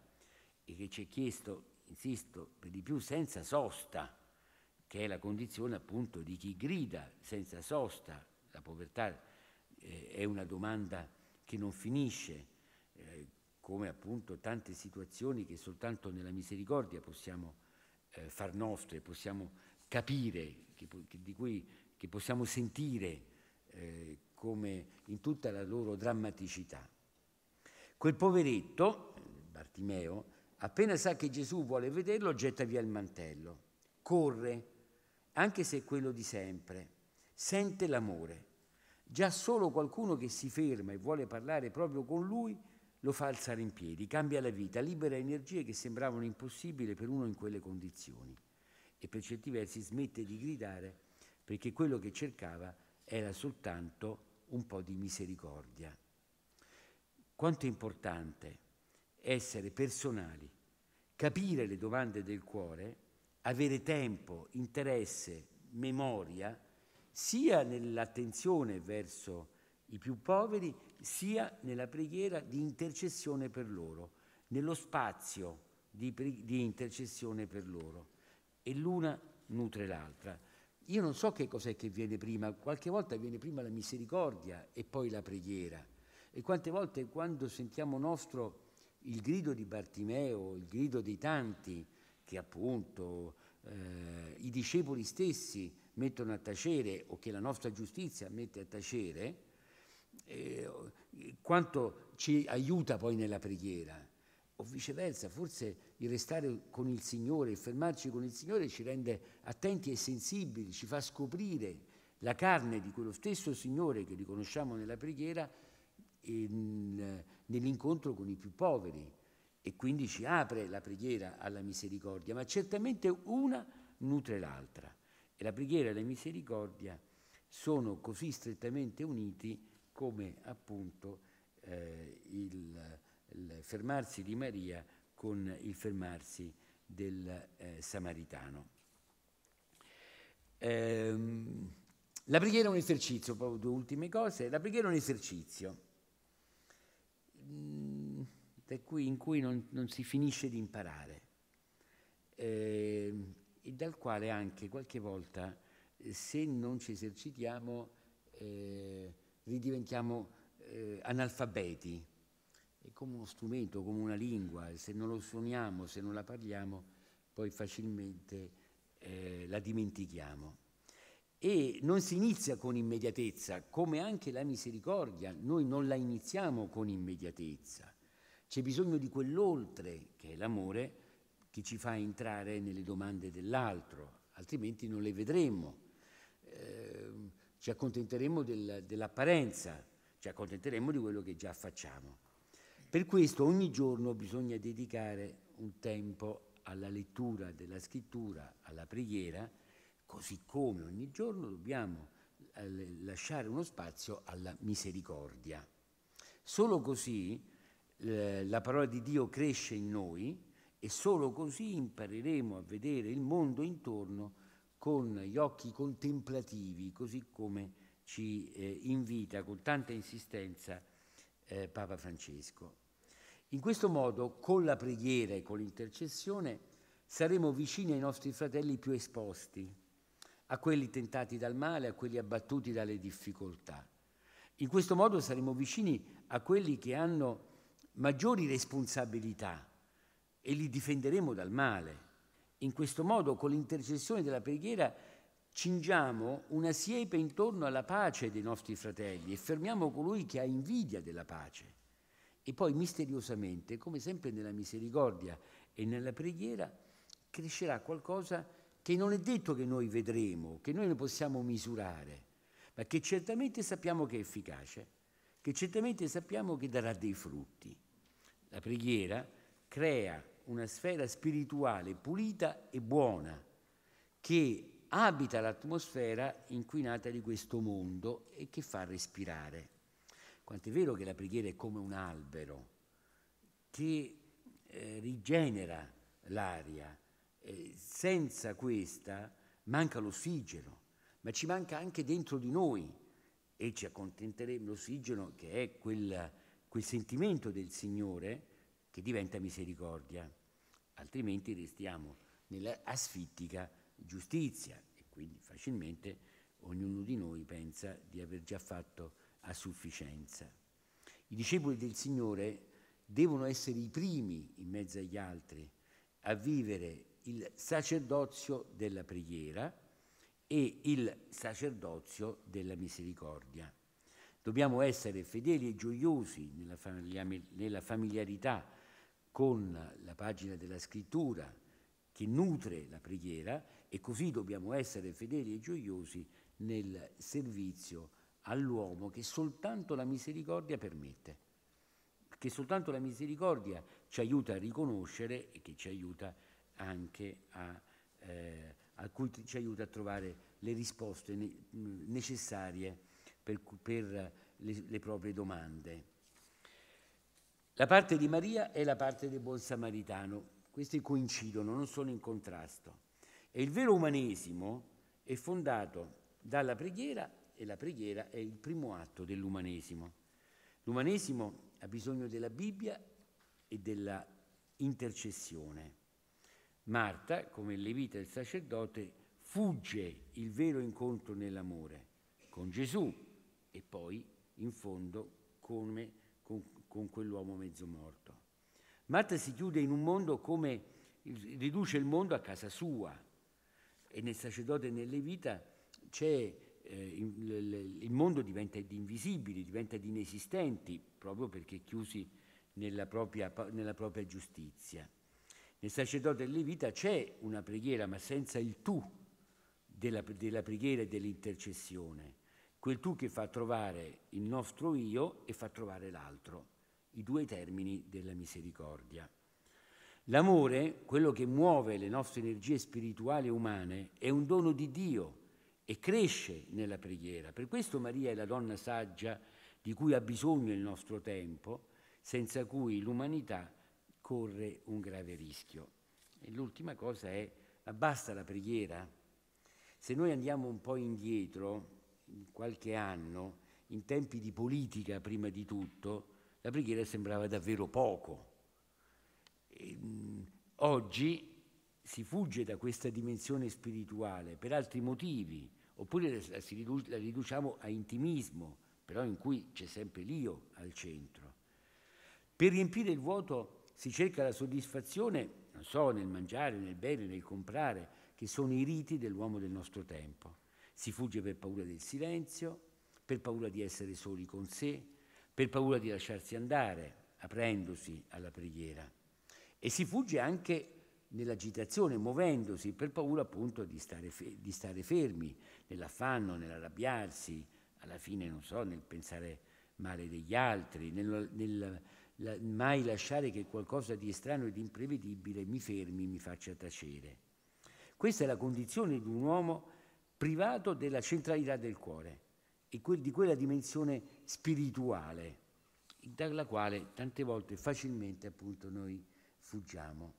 e che ci è chiesto, insisto, per di più senza sosta, che è la condizione appunto di chi grida senza sosta. La povertà eh, è una domanda che non finisce, eh, come appunto tante situazioni che soltanto nella misericordia possiamo eh, far nostre, possiamo capire, che, che, di cui che possiamo sentire eh, come in tutta la loro drammaticità. Quel poveretto, Bartimeo, appena sa che Gesù vuole vederlo, getta via il mantello, corre, anche se è quello di sempre, sente l'amore. Già solo qualcuno che si ferma e vuole parlare proprio con lui lo fa alzare in piedi, cambia la vita, libera energie che sembravano impossibili per uno in quelle condizioni e per certi versi smette di gridare perché quello che cercava era soltanto un po' di misericordia. Quanto è importante essere personali, capire le domande del cuore, avere tempo, interesse, memoria, sia nell'attenzione verso i più poveri, sia nella preghiera di intercessione per loro, nello spazio di, di intercessione per loro. E l'una nutre l'altra. Io non so che cos'è che viene prima, qualche volta viene prima la misericordia e poi la preghiera. E quante volte quando sentiamo nostro il grido di Bartimeo, il grido dei tanti che appunto eh, i discepoli stessi mettono a tacere o che la nostra giustizia mette a tacere, eh, quanto ci aiuta poi nella preghiera. O viceversa, forse il restare con il Signore, il fermarci con il Signore ci rende attenti e sensibili, ci fa scoprire la carne di quello stesso Signore che riconosciamo nella preghiera in, nell'incontro con i più poveri e quindi ci apre la preghiera alla misericordia, ma certamente una nutre l'altra e la preghiera e la misericordia sono così strettamente uniti come appunto eh, il, il, fermarsi di Maria con il fermarsi del eh, samaritano. Ehm, la preghiera è un esercizio, proprio due ultime cose, la preghiera è un esercizio cui, in cui non, non, si finisce di imparare eh, e dal quale anche qualche volta, eh, se non ci esercitiamo, eh, ridiventiamo eh, analfabeti. È come uno strumento, come una lingua, se non lo suoniamo, se non la parliamo, poi facilmente eh, la dimentichiamo e non si inizia con immediatezza, come anche la misericordia, noi non la iniziamo con immediatezza. C'è bisogno di quell'oltre che è l'amore che ci fa entrare nelle domande dell'altro, altrimenti non le vedremo. Eh, ci accontenteremo del, dell'apparenza, ci accontenteremo di quello che già facciamo. Per questo ogni giorno bisogna dedicare un tempo alla lettura della scrittura, alla preghiera, così come ogni giorno dobbiamo eh, lasciare uno spazio alla misericordia. Solo così eh, la parola di Dio cresce in noi e solo così impareremo a vedere il mondo intorno con gli occhi contemplativi, così come ci eh, invita con tanta insistenza Papa Francesco. In questo modo, con la preghiera e con l'intercessione, saremo vicini ai nostri fratelli più esposti, a quelli tentati dal male, a quelli abbattuti dalle difficoltà. In questo modo saremo vicini a quelli che hanno maggiori responsabilità e li difenderemo dal male. In questo modo, con l'intercessione della preghiera, cingiamo una siepe intorno alla pace dei nostri fratelli e fermiamo colui che ha invidia della pace. E poi misteriosamente, come sempre nella misericordia e nella preghiera, crescerà qualcosa che non è detto che noi vedremo, che noi ne possiamo misurare, ma che certamente sappiamo che è efficace, che certamente sappiamo che darà dei frutti. La preghiera crea una sfera spirituale pulita e buona che abita l'atmosfera inquinata di questo mondo e che fa respirare. Quanto è vero che la preghiera è come un albero che eh, rigenera l'aria, eh, senza questa manca l'ossigeno, ma ci manca anche dentro di noi e ci accontenteremo l'ossigeno che è quel, quel sentimento del Signore che diventa misericordia, altrimenti restiamo nell'asfittica giustizia e quindi facilmente ognuno di noi pensa di aver già fatto a sufficienza. I discepoli del Signore devono essere i primi in mezzo agli altri a vivere il sacerdozio della preghiera e il sacerdozio della misericordia. Dobbiamo essere fedeli e gioiosi nella familiarità con la pagina della scrittura che nutre la preghiera e così dobbiamo essere fedeli e gioiosi nel servizio all'uomo che soltanto la misericordia permette, che soltanto la misericordia ci aiuta a riconoscere e che ci aiuta a anche a, eh, a cui ci aiuta a trovare le risposte ne necessarie per, per le, le proprie domande. La parte di Maria e la parte del buon samaritano, queste coincidono, non sono in contrasto. E il vero umanesimo è fondato dalla preghiera e la preghiera è il primo atto dell'umanesimo. L'umanesimo ha bisogno della Bibbia e della intercessione. Marta, come levita e il sacerdote, fugge il vero incontro nell'amore con Gesù e poi, in fondo, come con, con quell'uomo mezzo morto. Marta si chiude in un mondo come riduce il mondo a casa sua e nel sacerdote e nel levita c'è eh, il mondo diventa di invisibili, diventa di inesistenti, proprio perché chiusi nella propria, nella propria giustizia. Nel sacerdote del Levita c'è una preghiera, ma senza il tu della, della preghiera e dell'intercessione, quel tu che fa trovare il nostro io e fa trovare l'altro, i due termini della misericordia. L'amore, quello che muove le nostre energie spirituali e umane, è un dono di Dio e cresce nella preghiera. Per questo Maria è la donna saggia di cui ha bisogno il nostro tempo, senza cui l'umanità corre un grave rischio. E l'ultima cosa è, ma basta la preghiera? Se noi andiamo un po' indietro, in qualche anno, in tempi di politica prima di tutto, la preghiera sembrava davvero poco. E, ehm, mh, oggi si fugge da questa dimensione spirituale per altri motivi, oppure la, ridu- la riduciamo a intimismo, però in cui c'è sempre l'io al centro. Per riempire il vuoto si cerca la soddisfazione, non so, nel mangiare, nel bere, nel comprare, che sono i riti dell'uomo del nostro tempo. Si fugge per paura del silenzio, per paura di essere soli con sé, per paura di lasciarsi andare, aprendosi alla preghiera. E si fugge anche nell'agitazione, muovendosi, per paura appunto di stare, fe- di stare fermi, nell'affanno, nell'arrabbiarsi, alla fine, non so, nel pensare male degli altri, nel, nel la, mai lasciare che qualcosa di strano ed imprevedibile mi fermi, mi faccia tacere. Questa è la condizione di un uomo privato della centralità del cuore e quel, di quella dimensione spirituale dalla quale tante volte facilmente appunto noi fuggiamo.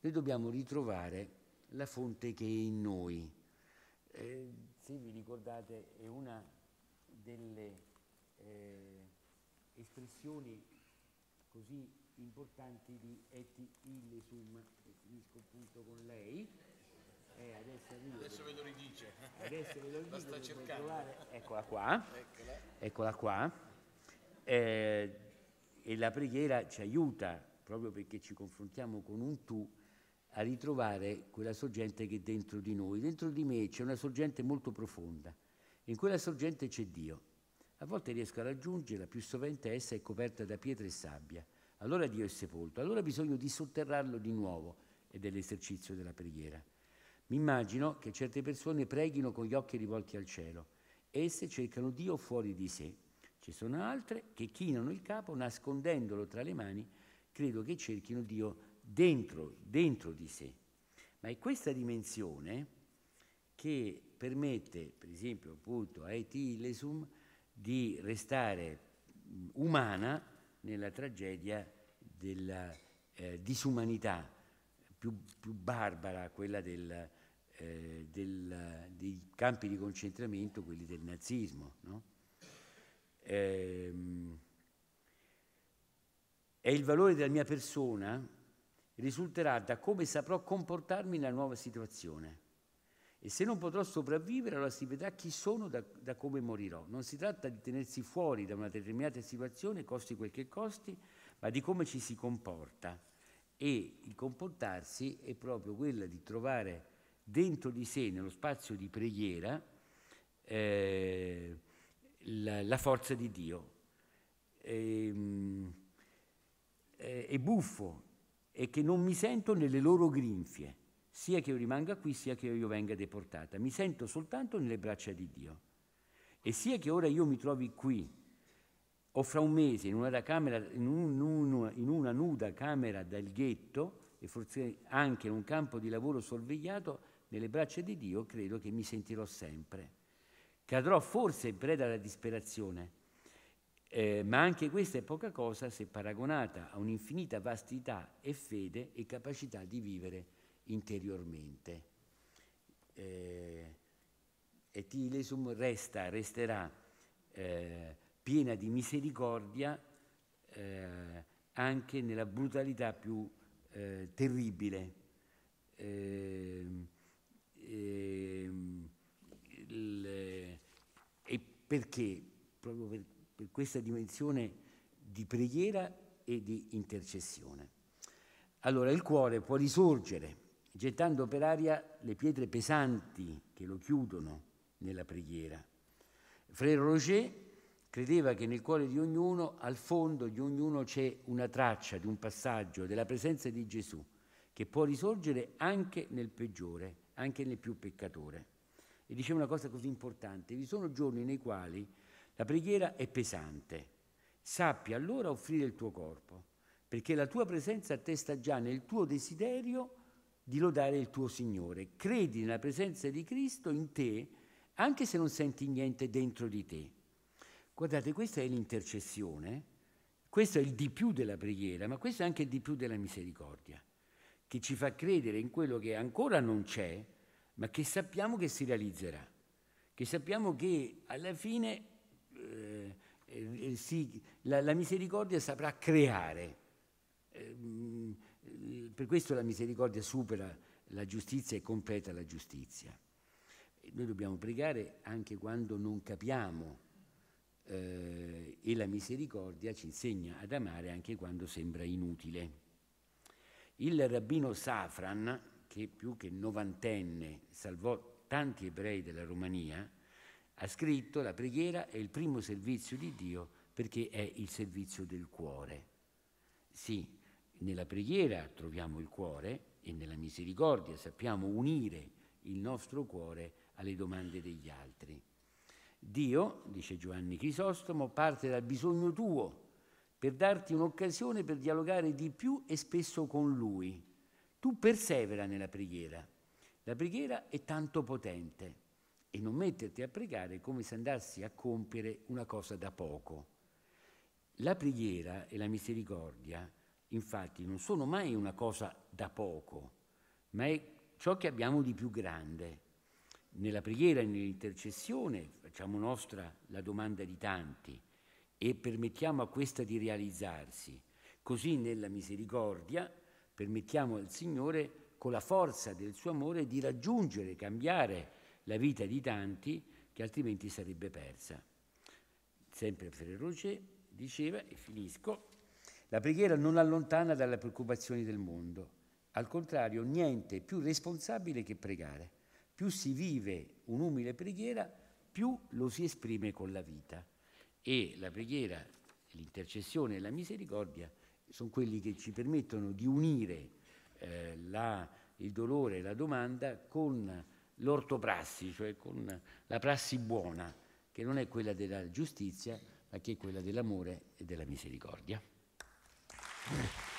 Noi dobbiamo ritrovare la fonte che è in noi. Eh, se vi ricordate è una delle eh, espressioni così importanti di Eti Illesum e finisco appunto con lei. Eh, adesso, adesso ve lo ridice. Adesso ve lo ridice. sta cercando. Eccola qua. Eccola, Eccola qua. Eh, e la preghiera ci aiuta, proprio perché ci confrontiamo con un tu, a ritrovare quella sorgente che è dentro di noi. Dentro di me c'è una sorgente molto profonda. In quella sorgente c'è Dio a volte riesco a raggiungerla, più sovente essa è coperta da pietra e sabbia. Allora Dio è sepolto, allora bisogna di sotterrarlo di nuovo ed è l'esercizio della preghiera. Mi immagino che certe persone preghino con gli occhi rivolti al cielo. Esse cercano Dio fuori di sé. Ci sono altre che chinano il capo nascondendolo tra le mani, credo che cerchino Dio dentro, dentro di sé. Ma è questa dimensione che permette, per esempio, appunto, a Eti Lesum, di restare umana nella tragedia della eh, disumanità più, più, barbara, quella del, eh, del, dei campi di concentramento, quelli del nazismo. No? Ehm, e il valore della mia persona risulterà da come saprò comportarmi nella nuova situazione. E se non potrò sopravvivere, allora si vedrà chi sono da, da come morirò. Non si tratta di tenersi fuori da una determinata situazione, costi quel che costi, ma di come ci si comporta. E il comportarsi è proprio quello di trovare dentro di sé, nello spazio di preghiera, eh, la, la, forza di Dio. E, ehm, eh, è buffo è che non mi sento nelle loro grinfie sia che io rimanga qui, sia che io venga deportata. Mi sento soltanto nelle braccia di Dio. E sia che ora io mi trovi qui, o fra un mese in una, camera, in un, in una nuda camera dal ghetto, e forse anche in un campo di lavoro sorvegliato, nelle braccia di Dio credo che mi sentirò sempre. Cadrò forse in preda alla disperazione, eh, ma anche questa è poca cosa se paragonata a un'infinita vastità e fede e capacità di vivere interiormente. Eh, Etilesum resta, resterà eh, piena di misericordia eh, anche nella brutalità più eh, terribile. Ehm, ehm, il, eh, e perché? Proprio per, per questa dimensione di preghiera e di intercessione. Allora il cuore può risorgere gettando per aria le pietre pesanti che lo chiudono nella preghiera. Frère Roger credeva che nel cuore di ognuno, al fondo di ognuno c'è una traccia di un passaggio della presenza di Gesù che può risorgere anche nel peggiore, anche nel più peccatore. E diceva una cosa così importante, vi sono giorni nei quali la preghiera è pesante, sappi allora offrire il tuo corpo, perché la tua presenza attesta già nel tuo desiderio di lodare il tuo Signore. Credi nella presenza di Cristo in te, anche se non senti niente dentro di te. Guardate, questa è l'intercessione, questo è il di più della preghiera, ma questo è anche il di più della misericordia, che ci fa credere in quello che ancora non c'è, ma che sappiamo che si realizzerà, che sappiamo che alla fine eh, eh, si, la, la, misericordia saprà creare. Eh, per questo la misericordia supera la giustizia e completa la giustizia. noi dobbiamo pregare anche quando non capiamo eh, e la misericordia ci insegna ad amare anche quando sembra inutile. Il rabbino Safran, che più che novantenne salvò tanti ebrei della Romania, ha scritto la preghiera è il primo servizio di Dio perché è il servizio del cuore. Sì, nella preghiera troviamo il cuore e nella misericordia sappiamo unire il nostro cuore alle domande degli altri. Dio, dice Giovanni Crisostomo, parte dal bisogno tuo per darti un'occasione per dialogare di più e spesso con Lui. Tu persevera nella preghiera. La preghiera è tanto potente e non metterti a pregare come se andassi a compiere una cosa da poco. La preghiera e la misericordia infatti non sono mai una cosa da poco, ma è ciò che abbiamo di più grande. Nella preghiera e nell'intercessione facciamo nostra la domanda di tanti e permettiamo a questa di realizzarsi. Così nella misericordia permettiamo al Signore, con la forza del suo amore, di raggiungere, cambiare la vita di tanti che altrimenti sarebbe persa. Sempre Ferrero Rocher diceva, e finisco, la preghiera non allontana dalle preoccupazioni del mondo. Al contrario, niente è più responsabile che pregare. Più si vive un'umile preghiera, più lo si esprime con la vita. E la preghiera, l'intercessione e la misericordia sono quelli che ci permettono di unire eh, la, il dolore e la domanda con l'ortoprassi, cioè con la prassi buona, che non è quella della giustizia, ma che è quella dell'amore e della misericordia. Yeah.